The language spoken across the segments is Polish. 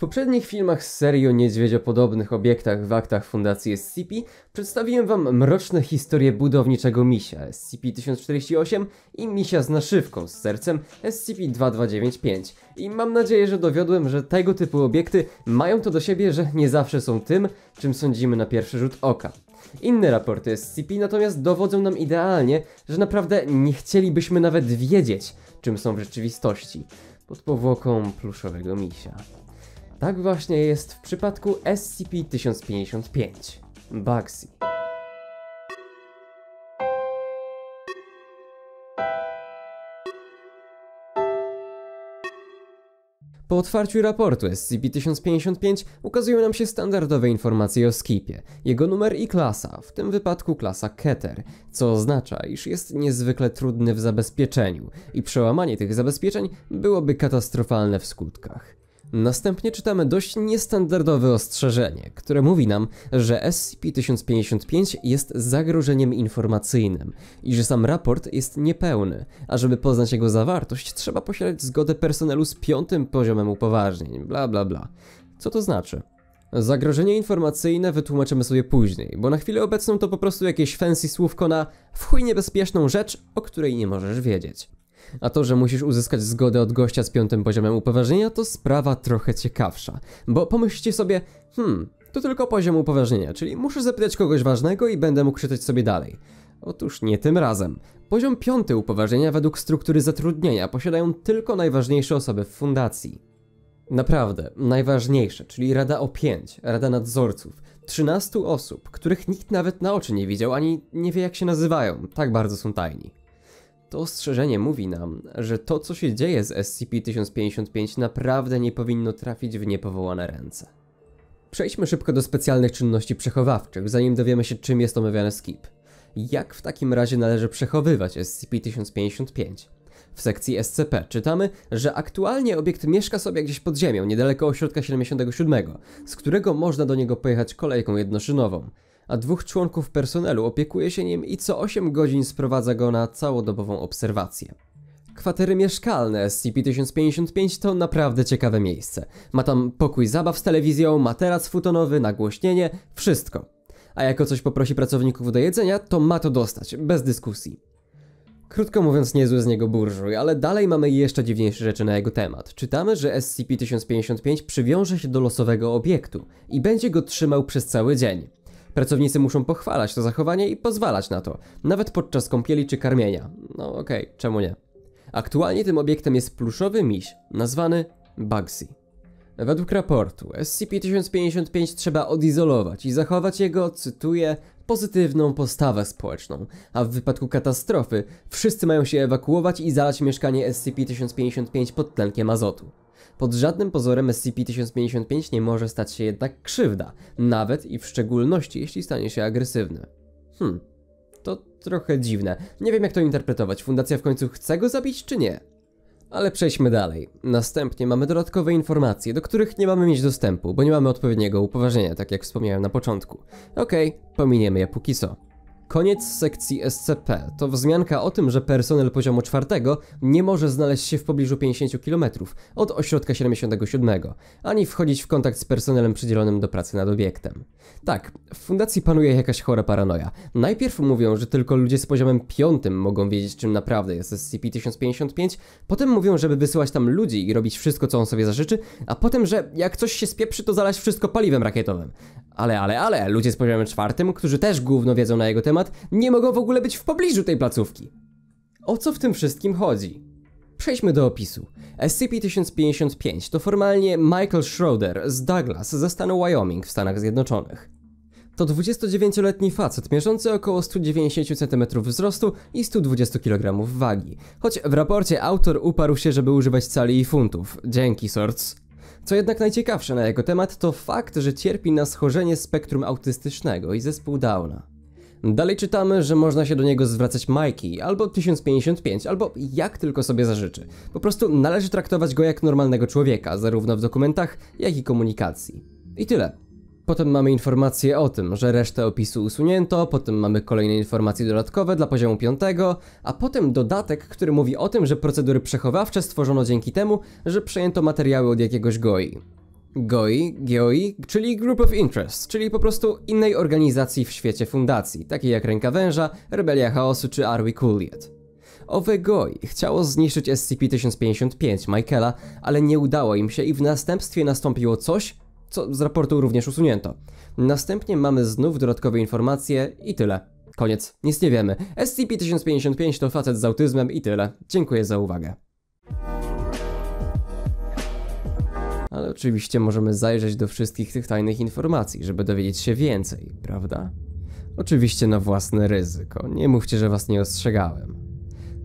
W poprzednich filmach z serii o niedźwiedziopodobnych obiektach w aktach Fundacji SCP przedstawiłem wam mroczne historie budowniczego misia SCP-1048 i misia z naszywką z sercem SCP-2295 i mam nadzieję, że dowiodłem, że tego typu obiekty mają to do siebie, że nie zawsze są tym, czym sądzimy na pierwszy rzut oka. Inne raporty SCP natomiast dowodzą nam idealnie, że naprawdę nie chcielibyśmy nawet wiedzieć, czym są w rzeczywistości, pod powłoką pluszowego misia. Tak właśnie jest w przypadku SCP-1055 Bugsy. Po otwarciu raportu SCP-1055 ukazują nam się standardowe informacje o skipie, jego numer i klasa, w tym wypadku klasa Keter, co oznacza, iż jest niezwykle trudny w zabezpieczeniu i przełamanie tych zabezpieczeń byłoby katastrofalne w skutkach. Następnie czytamy dość niestandardowe ostrzeżenie, które mówi nam, że SCP-1055 jest zagrożeniem informacyjnym i że sam raport jest niepełny, a żeby poznać jego zawartość trzeba posiadać zgodę personelu z piątym poziomem upoważnień, bla bla bla. Co to znaczy? Zagrożenie informacyjne wytłumaczymy sobie później, bo na chwilę obecną to po prostu jakieś fancy słówko na wchuj niebezpieczną rzecz, o której nie możesz wiedzieć. A to, że musisz uzyskać zgodę od gościa z piątym poziomem upoważnienia, to sprawa trochę ciekawsza. Bo pomyślcie sobie, hmm, to tylko poziom upoważnienia, czyli muszę zapytać kogoś ważnego i będę mógł czytać sobie dalej. Otóż nie tym razem. Poziom piąty upoważnienia według struktury zatrudnienia posiadają tylko najważniejsze osoby w fundacji. Naprawdę, najważniejsze, czyli Rada o 5, Rada Nadzorców, 13 osób, których nikt nawet na oczy nie widział, ani nie wie jak się nazywają, tak bardzo są tajni. To ostrzeżenie mówi nam, że to co się dzieje z SCP-1055 naprawdę nie powinno trafić w niepowołane ręce. Przejdźmy szybko do specjalnych czynności przechowawczych, zanim dowiemy się czym jest omawiany skip. Jak w takim razie należy przechowywać SCP-1055? W sekcji SCP czytamy, że aktualnie obiekt mieszka sobie gdzieś pod ziemią, niedaleko ośrodka 77, z którego można do niego pojechać kolejką jednoszynową a dwóch członków personelu opiekuje się nim i co 8 godzin sprowadza go na całodobową obserwację. Kwatery mieszkalne SCP-1055 to naprawdę ciekawe miejsce. Ma tam pokój zabaw z telewizją, materac futonowy, nagłośnienie, wszystko. A jako coś poprosi pracowników do jedzenia, to ma to dostać, bez dyskusji. Krótko mówiąc, niezły z niego burżuj, ale dalej mamy jeszcze dziwniejsze rzeczy na jego temat. Czytamy, że SCP-1055 przywiąże się do losowego obiektu i będzie go trzymał przez cały dzień. Pracownicy muszą pochwalać to zachowanie i pozwalać na to, nawet podczas kąpieli czy karmienia. No okej, okay, czemu nie? Aktualnie tym obiektem jest pluszowy miś, nazwany Bugsy. Według raportu SCP-1055 trzeba odizolować i zachować jego, cytuję, pozytywną postawę społeczną, a w wypadku katastrofy wszyscy mają się ewakuować i zalać mieszkanie SCP-1055 pod tlenkiem azotu. Pod żadnym pozorem SCP-1055 nie może stać się jednak krzywda, nawet i w szczególności jeśli stanie się agresywny. Hmm, to trochę dziwne. Nie wiem jak to interpretować, fundacja w końcu chce go zabić czy nie? Ale przejdźmy dalej. Następnie mamy dodatkowe informacje, do których nie mamy mieć dostępu, bo nie mamy odpowiedniego upoważnienia, tak jak wspomniałem na początku. Okej, okay, pominiemy je póki co. Koniec sekcji SCP. To wzmianka o tym, że personel poziomu czwartego nie może znaleźć się w pobliżu 50 km od ośrodka 77, ani wchodzić w kontakt z personelem przydzielonym do pracy nad obiektem. Tak, w fundacji panuje jakaś chora paranoja. Najpierw mówią, że tylko ludzie z poziomem piątym mogą wiedzieć, czym naprawdę jest SCP-1055, potem mówią, żeby wysyłać tam ludzi i robić wszystko, co on sobie zażyczy, a potem, że jak coś się spieprzy, to zalać wszystko paliwem rakietowym. Ale, ale, ale, ludzie z poziomem czwartym, którzy też gówno wiedzą na jego temat, nie mogą w ogóle być w pobliżu tej placówki. O co w tym wszystkim chodzi? Przejdźmy do opisu. SCP-1055 to formalnie Michael Schroeder z Douglas ze stanu Wyoming w Stanach Zjednoczonych. To 29-letni facet mierzący około 190 cm wzrostu i 120 kg wagi. Choć w raporcie autor uparł się, żeby używać cali i funtów. Dzięki, Sorts. Co jednak najciekawsze na jego temat to fakt, że cierpi na schorzenie spektrum autystycznego i zespół Downa. Dalej czytamy, że można się do niego zwracać Mikey, albo 1055, albo jak tylko sobie zażyczy. Po prostu należy traktować go jak normalnego człowieka, zarówno w dokumentach, jak i komunikacji. I tyle. Potem mamy informację o tym, że resztę opisu usunięto, potem mamy kolejne informacje dodatkowe dla poziomu 5, a potem dodatek, który mówi o tym, że procedury przechowawcze stworzono dzięki temu, że przejęto materiały od jakiegoś GOI. GOI, GOI, czyli Group of Interest, czyli po prostu innej organizacji w świecie fundacji, takiej jak Ręka Węża, Rebelia Chaosu czy Are We Cool Yet? Owe GOI chciało zniszczyć SCP-1055 Michaela, ale nie udało im się i w następstwie nastąpiło coś, co z raportu również usunięto. Następnie mamy znów dodatkowe informacje i tyle. Koniec, nic nie wiemy. SCP-1055 to facet z autyzmem i tyle. Dziękuję za uwagę. Ale oczywiście możemy zajrzeć do wszystkich tych tajnych informacji, żeby dowiedzieć się więcej, prawda? Oczywiście na własne ryzyko. Nie mówcie, że was nie ostrzegałem.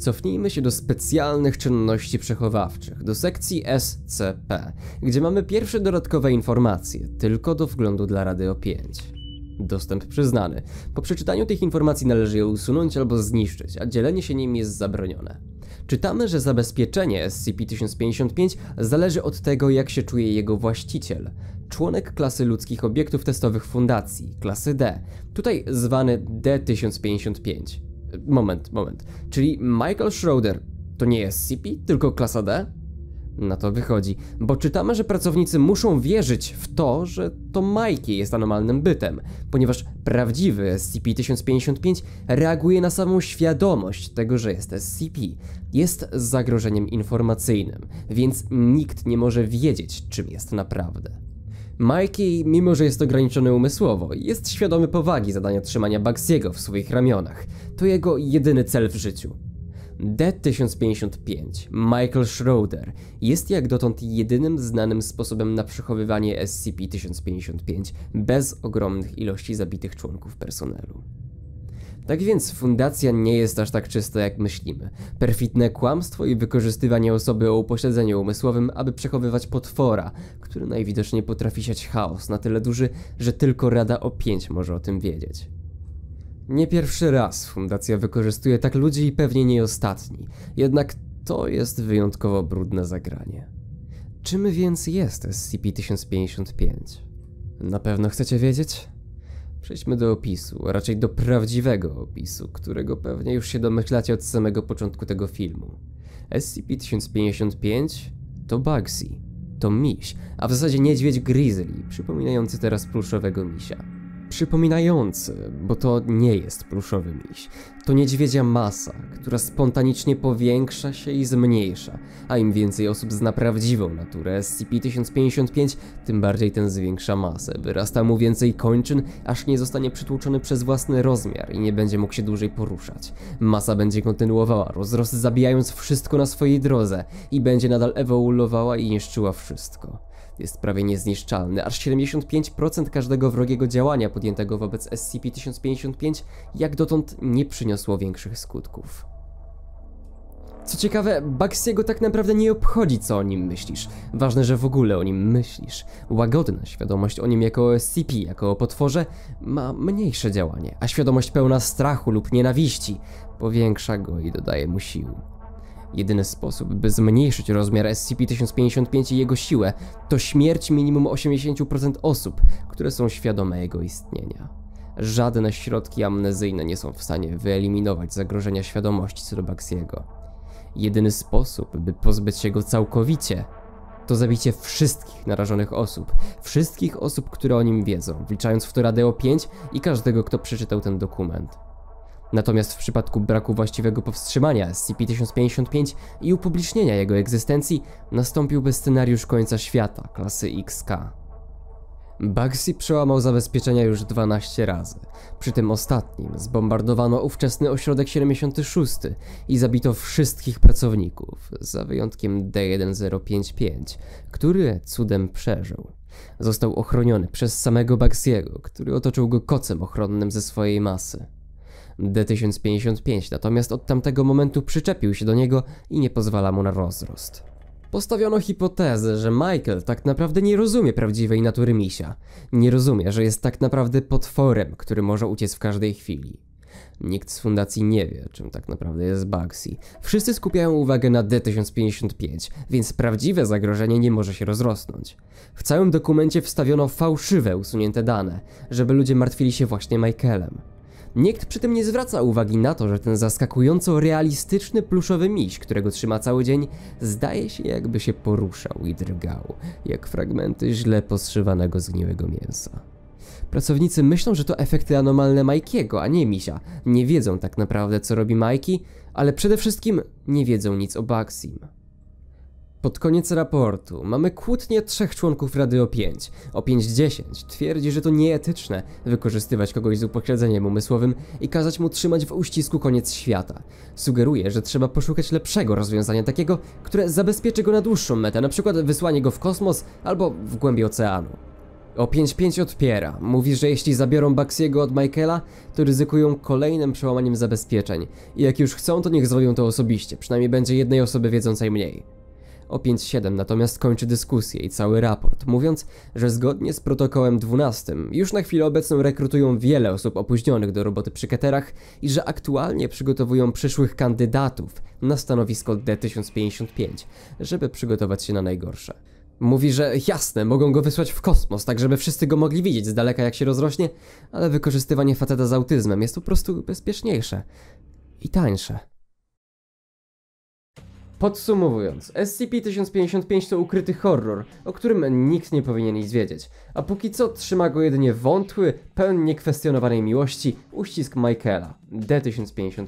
Cofnijmy się do specjalnych czynności przechowawczych, do sekcji SCP, gdzie mamy pierwsze dodatkowe informacje, tylko do wglądu dla o 5 dostęp przyznany. Po przeczytaniu tych informacji należy je usunąć albo zniszczyć, a dzielenie się nim jest zabronione. Czytamy, że zabezpieczenie SCP-1055 zależy od tego, jak się czuje jego właściciel, członek klasy ludzkich obiektów testowych fundacji, klasy D, tutaj zwany D-1055. Moment, moment. Czyli Michael Schroeder to nie jest CP, tylko klasa D? Na to wychodzi, bo czytamy, że pracownicy muszą wierzyć w to, że to Mikey jest anomalnym bytem, ponieważ prawdziwy SCP-1055 reaguje na samą świadomość tego, że jest SCP. Jest zagrożeniem informacyjnym, więc nikt nie może wiedzieć, czym jest naprawdę. Mikey, mimo że jest ograniczony umysłowo, jest świadomy powagi zadania trzymania Bugsiego w swoich ramionach. To jego jedyny cel w życiu. D-1055, Michael Schroeder, jest jak dotąd jedynym znanym sposobem na przechowywanie SCP-1055 bez ogromnych ilości zabitych członków personelu. Tak więc fundacja nie jest aż tak czysta jak myślimy. Perfidne kłamstwo i wykorzystywanie osoby o upośledzeniu umysłowym, aby przechowywać potwora, który najwidoczniej potrafi siać chaos na tyle duży, że tylko Rada o 5 może o tym wiedzieć. Nie pierwszy raz fundacja wykorzystuje tak ludzi i pewnie nie ostatni, jednak to jest wyjątkowo brudne zagranie. Czym więc jest SCP-1055? Na pewno chcecie wiedzieć? Przejdźmy do opisu, a raczej do prawdziwego opisu, którego pewnie już się domyślacie od samego początku tego filmu. SCP-1055 to Bugsy, to miś, a w zasadzie niedźwiedź grizzly, przypominający teraz pluszowego misia przypominający, bo to nie jest pluszowy miś. To niedźwiedzia masa, która spontanicznie powiększa się i zmniejsza, a im więcej osób zna prawdziwą naturę SCP-1055, tym bardziej ten zwiększa masę. Wyrasta mu więcej kończyn, aż nie zostanie przytłoczony przez własny rozmiar i nie będzie mógł się dłużej poruszać. Masa będzie kontynuowała rozrost, zabijając wszystko na swojej drodze i będzie nadal ewoluowała i niszczyła wszystko jest prawie niezniszczalny. Aż 75% każdego wrogiego działania podjętego wobec SCP-1055 jak dotąd nie przyniosło większych skutków. Co ciekawe, Baxiego tak naprawdę nie obchodzi, co o nim myślisz. Ważne, że w ogóle o nim myślisz. Łagodna świadomość o nim jako o SCP, jako o potworze, ma mniejsze działanie, a świadomość pełna strachu lub nienawiści powiększa go i dodaje mu sił. Jedyny sposób, by zmniejszyć rozmiar SCP-1055 i jego siłę, to śmierć minimum 80% osób, które są świadome jego istnienia. Żadne środki amnezyjne nie są w stanie wyeliminować zagrożenia świadomości Cyrobaxiego. Jedyny sposób, by pozbyć się go całkowicie, to zabicie wszystkich narażonych osób, wszystkich osób, które o nim wiedzą, wliczając w to Radeo 5 i każdego, kto przeczytał ten dokument. Natomiast w przypadku braku właściwego powstrzymania SCP-1055 i upublicznienia jego egzystencji nastąpiłby scenariusz końca świata klasy XK. Bugsy przełamał zabezpieczenia już 12 razy. Przy tym ostatnim zbombardowano ówczesny ośrodek 76 i zabito wszystkich pracowników, za wyjątkiem D1055, który cudem przeżył. Został ochroniony przez samego Bugsy'ego, który otoczył go kocem ochronnym ze swojej masy. D-1055 natomiast od tamtego momentu przyczepił się do niego i nie pozwala mu na rozrost. Postawiono hipotezę, że Michael tak naprawdę nie rozumie prawdziwej natury misia. Nie rozumie, że jest tak naprawdę potworem, który może uciec w każdej chwili. Nikt z fundacji nie wie, czym tak naprawdę jest Bugsy. Wszyscy skupiają uwagę na D-1055, więc prawdziwe zagrożenie nie może się rozrosnąć. W całym dokumencie wstawiono fałszywe usunięte dane, żeby ludzie martwili się właśnie Michaelem. Nikt przy tym nie zwraca uwagi na to, że ten zaskakująco realistyczny pluszowy miś, którego trzyma cały dzień, zdaje się jakby się poruszał i drgał, jak fragmenty źle poszywanego zgniłego mięsa. Pracownicy myślą, że to efekty anomalne Majkiego, a nie misia. Nie wiedzą tak naprawdę co robi Majki, ale przede wszystkim nie wiedzą nic o Baxim. Pod koniec raportu mamy kłótnię trzech członków Rady o 5. O 5.10 twierdzi, że to nieetyczne wykorzystywać kogoś z upośledzeniem umysłowym i kazać mu trzymać w uścisku koniec świata. Sugeruje, że trzeba poszukać lepszego rozwiązania takiego, które zabezpieczy go na dłuższą metę, np. wysłanie go w kosmos albo w głębi oceanu. O 5.5 odpiera. Mówi, że jeśli zabiorą Baxiego od Michaela, to ryzykują kolejnym przełamaniem zabezpieczeń. I jak już chcą, to niech zrobią to osobiście, przynajmniej będzie jednej osoby wiedzącej mniej. O 5.7 natomiast kończy dyskusję i cały raport, mówiąc, że zgodnie z protokołem 12 już na chwilę obecną rekrutują wiele osób opóźnionych do roboty przy keterach i że aktualnie przygotowują przyszłych kandydatów na stanowisko D1055, żeby przygotować się na najgorsze. Mówi, że jasne, mogą go wysłać w kosmos, tak żeby wszyscy go mogli widzieć z daleka jak się rozrośnie, ale wykorzystywanie faceta z autyzmem jest po prostu bezpieczniejsze i tańsze. Podsumowując, SCP-1055 to ukryty horror, o którym nikt nie powinien nic wiedzieć, a póki co trzyma go jedynie wątły, pełen niekwestionowanej miłości, uścisk Michaela, D-1055.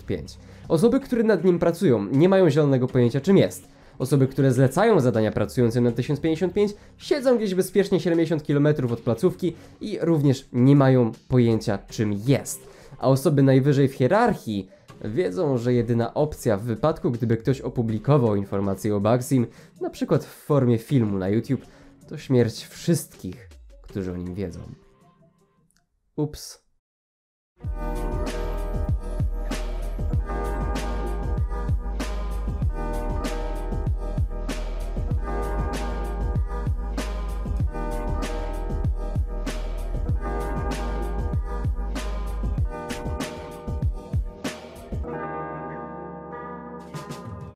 Osoby, które nad nim pracują, nie mają zielonego pojęcia czym jest. Osoby, które zlecają zadania pracującym na 1055 siedzą gdzieś bezpiecznie 70 km od placówki i również nie mają pojęcia czym jest. A osoby najwyżej w hierarchii wiedzą, że jedyna opcja w wypadku, gdyby ktoś opublikował informację o Bugsim, na przykład w formie filmu na YouTube, to śmierć wszystkich, którzy o nim wiedzą. Ups.